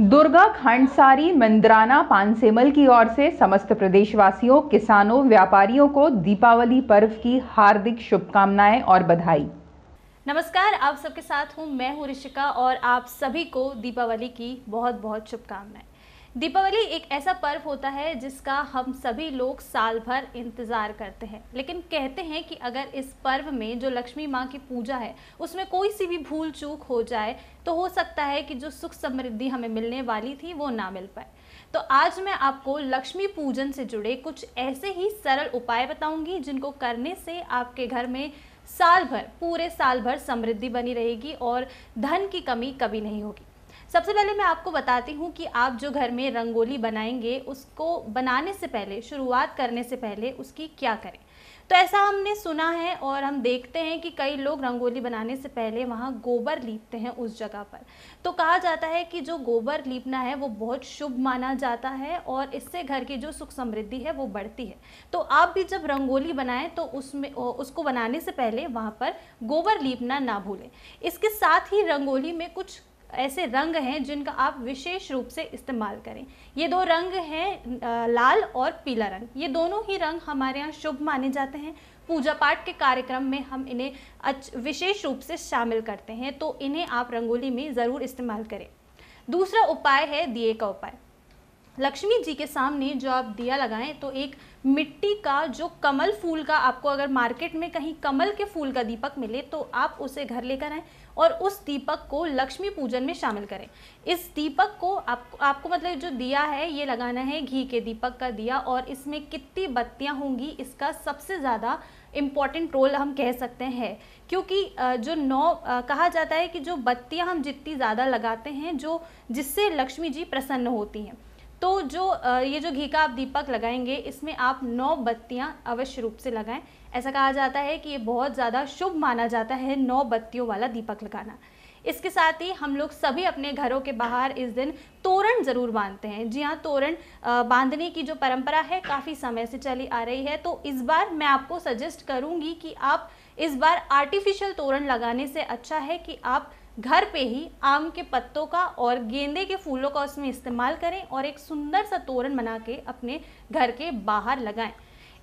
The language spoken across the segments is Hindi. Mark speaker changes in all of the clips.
Speaker 1: दुर्गा खांडसारी मंदराना पानसेमल की ओर से समस्त प्रदेशवासियों किसानों व्यापारियों को दीपावली पर्व की हार्दिक शुभकामनाएं और बधाई नमस्कार आप सबके साथ हूं मैं हूं ऋषिका और आप सभी को दीपावली की बहुत बहुत शुभकामनाएं दीपावली एक ऐसा पर्व होता है जिसका हम सभी लोग साल भर इंतज़ार करते हैं लेकिन कहते हैं कि अगर इस पर्व में जो लक्ष्मी माँ की पूजा है उसमें कोई सी भी भूल चूक हो जाए तो हो सकता है कि जो सुख समृद्धि हमें मिलने वाली थी वो ना मिल पाए तो आज मैं आपको लक्ष्मी पूजन से जुड़े कुछ ऐसे ही सरल उपाय बताऊंगी जिनको करने से आपके घर में साल भर पूरे साल भर समृद्धि बनी रहेगी और धन की कमी कभी नहीं होगी सबसे पहले मैं आपको बताती हूँ कि आप जो घर में रंगोली बनाएंगे उसको बनाने से पहले शुरुआत करने से पहले उसकी क्या करें तो ऐसा हमने सुना है और हम देखते हैं कि कई लोग रंगोली बनाने से पहले वहाँ गोबर लीपते हैं उस जगह पर तो कहा जाता है कि जो गोबर लीपना है वो बहुत शुभ माना जाता है और इससे घर की जो सुख समृद्धि है वो बढ़ती है तो आप भी जब रंगोली बनाएं तो उसमें उसको बनाने से पहले वहाँ पर गोबर लीपना ना भूलें इसके साथ ही रंगोली में कुछ ऐसे रंग हैं जिनका आप विशेष रूप से इस्तेमाल करें ये दो रंग हैं लाल और पीला रंग ये दोनों ही रंग हमारे यहाँ शुभ माने जाते हैं पूजा पाठ के कार्यक्रम में हम इन्हें विशेष रूप से शामिल करते हैं तो इन्हें आप रंगोली में ज़रूर इस्तेमाल करें दूसरा उपाय है दिए का उपाय लक्ष्मी जी के सामने जो आप दिया लगाएं तो एक मिट्टी का जो कमल फूल का आपको अगर मार्केट में कहीं कमल के फूल का दीपक मिले तो आप उसे घर लेकर आएँ और उस दीपक को लक्ष्मी पूजन में शामिल करें इस दीपक को आप, आपको मतलब जो दिया है ये लगाना है घी के दीपक का दिया और इसमें कितनी बत्तियां होंगी इसका सबसे ज़्यादा इम्पॉर्टेंट रोल हम कह सकते हैं क्योंकि जो नौ कहा जाता है कि जो बत्तियां हम जितनी ज़्यादा लगाते हैं जो जिससे लक्ष्मी जी प्रसन्न होती हैं तो जो ये जो घी का आप दीपक लगाएंगे इसमें आप नौ बत्तियां अवश्य रूप से लगाएं ऐसा कहा जाता है कि ये बहुत ज़्यादा शुभ माना जाता है नौ बत्तियों वाला दीपक लगाना इसके साथ ही हम लोग सभी अपने घरों के बाहर इस दिन तोरण ज़रूर बांधते हैं जी हाँ तोरण बांधने की जो परंपरा है काफ़ी समय से चली आ रही है तो इस बार मैं आपको सजेस्ट करूँगी कि आप इस बार आर्टिफिशियल तोरण लगाने से अच्छा है कि आप घर पे ही आम के पत्तों का और गेंदे के फूलों का उसमें इस्तेमाल करें और एक सुंदर सा तोरण बना के अपने घर के बाहर लगाएं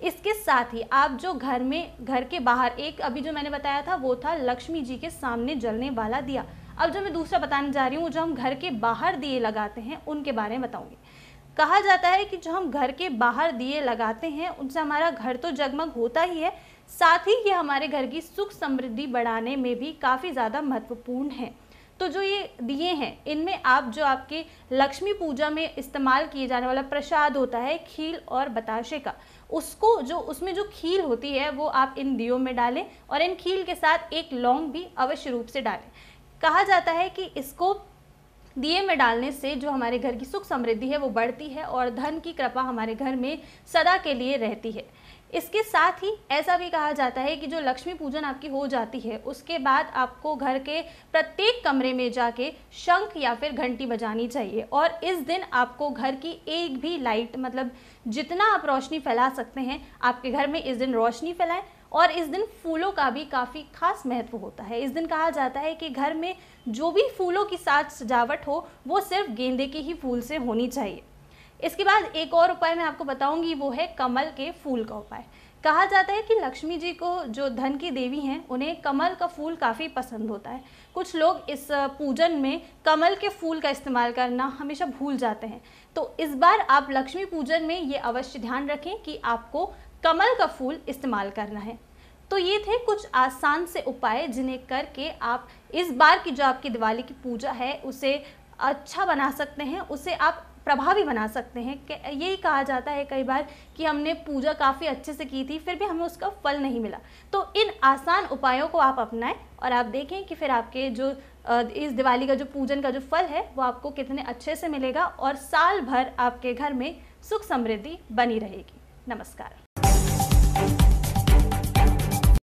Speaker 1: इसके साथ ही आप जो घर में घर के बाहर एक अभी जो मैंने बताया था वो था लक्ष्मी जी के सामने जलने वाला दिया अब जो मैं दूसरा बताने जा रही हूँ जो हम घर के बाहर दिए लगाते हैं उनके बारे में बताऊँगी कहा जाता है कि जो हम घर के बाहर दिए लगाते हैं उनसे हमारा घर तो जगमग होता ही है साथ ही ये हमारे घर की सुख समृद्धि बढ़ाने में भी काफ़ी ज़्यादा महत्वपूर्ण है तो जो ये दिए हैं इनमें आप जो आपके लक्ष्मी पूजा में इस्तेमाल किए जाने वाला प्रसाद होता है खील और बताशे का उसको जो उसमें जो खील होती है वो आप इन दियों में डालें और इन खील के साथ एक लौंग भी अवश्य रूप से डालें कहा जाता है कि इसको दिए में डालने से जो हमारे घर की सुख समृद्धि है वो बढ़ती है और धन की कृपा हमारे घर में सदा के लिए रहती है इसके साथ ही ऐसा भी कहा जाता है कि जो लक्ष्मी पूजन आपकी हो जाती है उसके बाद आपको घर के प्रत्येक कमरे में जाके शंख या फिर घंटी बजानी चाहिए और इस दिन आपको घर की एक भी लाइट मतलब जितना आप रोशनी फैला सकते हैं आपके घर में इस दिन रोशनी फैलाएं और इस दिन फूलों का भी काफ़ी खास महत्व होता है इस दिन कहा जाता है कि घर में जो भी फूलों के साथ सजावट हो वो सिर्फ गेंदे के ही फूल से होनी चाहिए इसके बाद एक और उपाय मैं आपको बताऊंगी वो है कमल के फूल का उपाय कहा जाता है कि लक्ष्मी जी को जो धन की देवी हैं उन्हें कमल का फूल काफ़ी पसंद होता है कुछ लोग इस पूजन में कमल के फूल का इस्तेमाल करना हमेशा भूल जाते हैं तो इस बार आप लक्ष्मी पूजन में ये अवश्य ध्यान रखें कि आपको कमल का फूल इस्तेमाल करना है तो ये थे कुछ आसान से उपाय जिन्हें करके आप इस बार की जो आपकी दिवाली की पूजा है उसे अच्छा बना सकते हैं उसे आप प्रभावी बना सकते हैं यही कहा जाता है कई बार कि हमने पूजा काफ़ी अच्छे से की थी फिर भी हमें उसका फल नहीं मिला तो इन आसान उपायों को आप अपनाएं और आप देखें कि फिर आपके जो इस दिवाली का जो पूजन का जो फल है वो आपको कितने अच्छे से मिलेगा और साल भर आपके घर में सुख समृद्धि बनी रहेगी नमस्कार